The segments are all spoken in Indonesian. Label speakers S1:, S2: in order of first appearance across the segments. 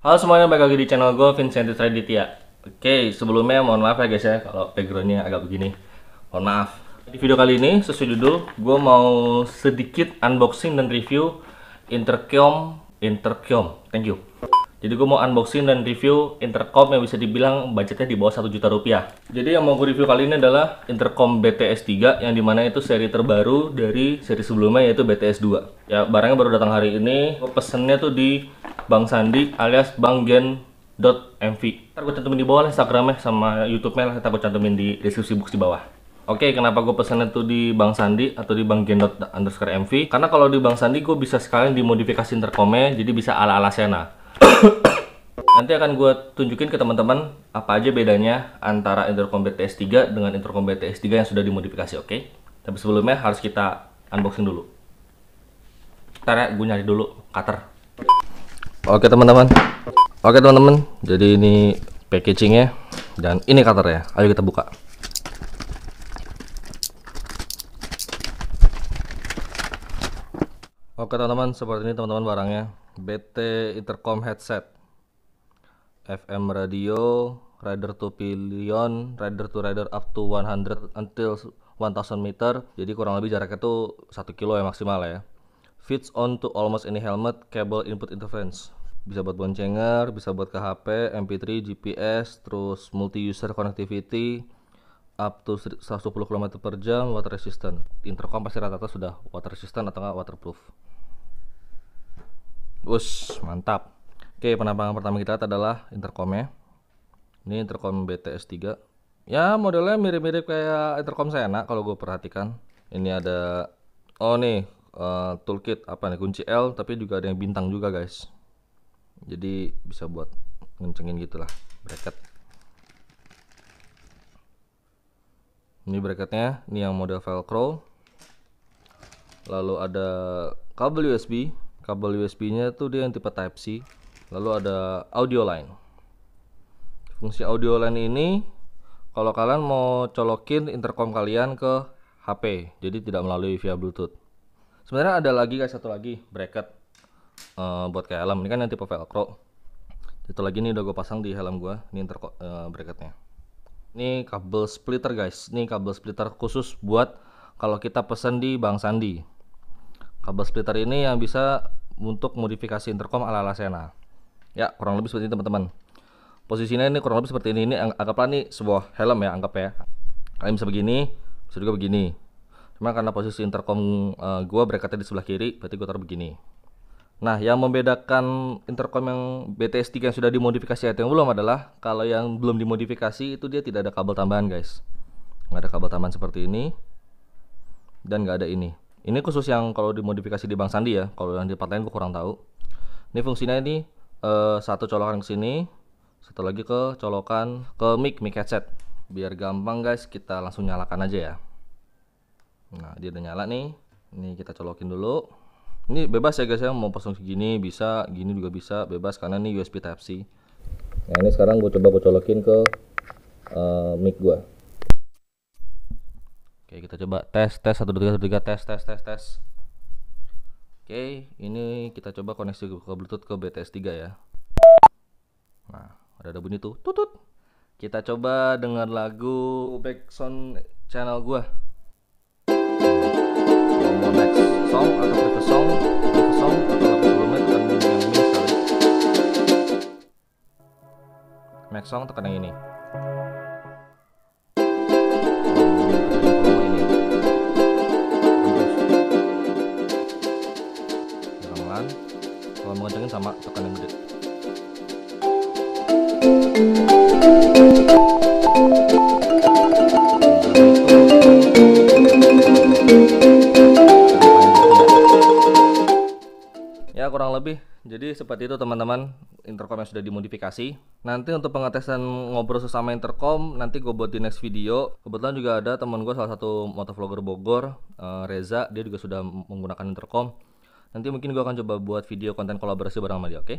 S1: Halo semuanya, balik lagi di channel gue, Vincent Traditya Oke, sebelumnya mohon maaf ya guys ya Kalau backgroundnya agak begini Mohon maaf Di video kali ini, sesuai judul Gue mau sedikit unboxing dan review Intercom Intercom, thank you jadi gue mau unboxing dan review intercom yang bisa dibilang budgetnya di bawah 1 juta rupiah. Jadi yang mau gue review kali ini adalah intercom BTS 3 yang dimana itu seri terbaru dari seri sebelumnya yaitu BTS 2. Ya barangnya baru datang hari ini. Gue pesennya tuh di Bang Sandi alias Bang Gen .mv. Ntar gue cantumin di bawah lah Instagramnya sama YouTube-nya lah. Ntar gue cantumin di deskripsi box di bawah. Oke, okay, kenapa gue pesannya tuh di Bang Sandi atau di Bang Gendot underscore MV? Karena kalau di Bang Sandi gue bisa sekalian dimodifikasi intercomnya, jadi bisa ala-ala Sena. Nanti akan gue tunjukin ke teman-teman apa aja bedanya antara intercom BTS3 dengan intercom BTS3 yang sudah dimodifikasi, oke? Okay? Tapi sebelumnya harus kita unboxing dulu. Ntar ya, gue nyari dulu cutter. Oke teman-teman. Oke teman-teman, jadi ini packagingnya dan ini cutternya. Ayo kita buka. Oke teman-teman, seperti ini teman-teman barangnya. BT Intercom Headset FM Radio Rider to pillion Rider to Rider up to 100 until 1000 meter jadi kurang lebih jaraknya tuh 1 kilo ya maksimal ya fits on to almost any helmet cable input interference bisa buat boncenger, bisa buat ke HP, MP3, GPS, terus multi user connectivity up to 110 km per jam water resistant intercom pasti rata-rata sudah water resistant atau nggak waterproof Us, mantap. Oke, penampangan pertama kita adalah intercomnya. Ini intercom BTS 3. Ya, modelnya mirip-mirip kayak intercom Sena kalau gue perhatikan. Ini ada oh nih, uh, toolkit apa nih kunci L tapi juga ada yang bintang juga, guys. Jadi bisa buat ngencengin gitulah bracket. Ini bracketnya, ini yang model velcro. Lalu ada kabel USB kabel USB-nya itu dia yang tipe Type C. Lalu ada audio line. Fungsi audio line ini kalau kalian mau colokin intercom kalian ke HP, jadi tidak melalui via Bluetooth. Sebenarnya ada lagi guys satu lagi bracket uh, buat kayak helm ini kan yang tipe velcro. Satu lagi ini udah gue pasang di helm gue, ini intercom uh, eh, bracketnya. Ini kabel splitter guys, ini kabel splitter khusus buat kalau kita pesen di Bang Sandi. Kabel splitter ini yang bisa untuk modifikasi intercom ala-ala Sena. Ya, kurang lebih seperti ini teman-teman. Posisinya ini kurang lebih seperti ini. Ini anggaplah ini sebuah helm ya, anggap ya. Kalian bisa begini, bisa juga begini. Cuma karena posisi intercom uh, gua bracketnya di sebelah kiri, berarti gua taruh begini. Nah, yang membedakan intercom yang BTS3 yang sudah dimodifikasi atau yang belum adalah kalau yang belum dimodifikasi itu dia tidak ada kabel tambahan, guys. Nggak ada kabel tambahan seperti ini dan nggak ada ini. Ini khusus yang kalau dimodifikasi di Bang Sandi ya. Kalau yang di part lain gue kurang tahu. Ini fungsinya ini uh, satu colokan ke sini, satu lagi ke colokan ke mic mic headset. Biar gampang guys, kita langsung nyalakan aja ya. Nah, dia udah nyala nih. Ini kita colokin dulu. Ini bebas ya guys ya, mau pasang segini bisa, gini juga bisa, bebas karena ini USB Type C. Nah, ini sekarang gue coba gue colokin ke uh, mic gue coba tes tes satu dua tiga satu tiga tes tes tes tes oke ini kita coba koneksi ke bluetooth ke BTS tiga ya nah ada ada bunyi tuh tutut kita coba dengan lagu backsound channel gua song atau song atau lagu yang ini song tekan yang ini lebih. Jadi seperti itu teman-teman intercom yang sudah dimodifikasi. Nanti untuk pengetesan ngobrol sesama intercom nanti gue buat di next video. Kebetulan juga ada teman gue salah satu motovlogger Bogor, eh, Reza, dia juga sudah menggunakan intercom. Nanti mungkin gue akan coba buat video konten kolaborasi bareng sama dia, oke? Okay?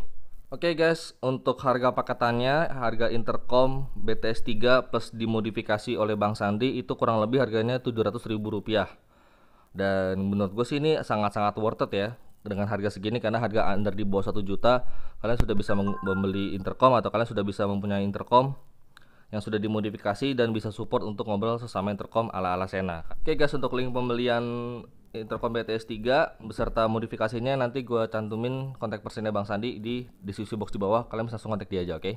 S1: Oke okay guys, untuk harga paketannya, harga intercom BTS 3 plus dimodifikasi oleh Bang Sandi itu kurang lebih harganya Rp700.000. Dan menurut gue sih ini sangat-sangat worth it ya dengan harga segini karena harga under di bawah 1 juta kalian sudah bisa membeli intercom atau kalian sudah bisa mempunyai intercom yang sudah dimodifikasi dan bisa support untuk ngobrol sesama intercom ala-ala Sena. Oke guys untuk link pembelian intercom BTS 3 beserta modifikasinya nanti gue cantumin kontak personnya Bang Sandi di deskripsi box di bawah kalian bisa langsung kontak dia aja oke. Okay?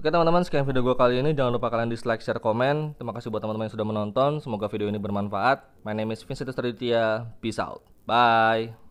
S1: Oke teman-teman sekian video gue kali ini jangan lupa kalian dislike, share, komen. Terima kasih buat teman-teman yang sudah menonton. Semoga video ini bermanfaat. My name is Vincent Raditya. Peace out. Bye.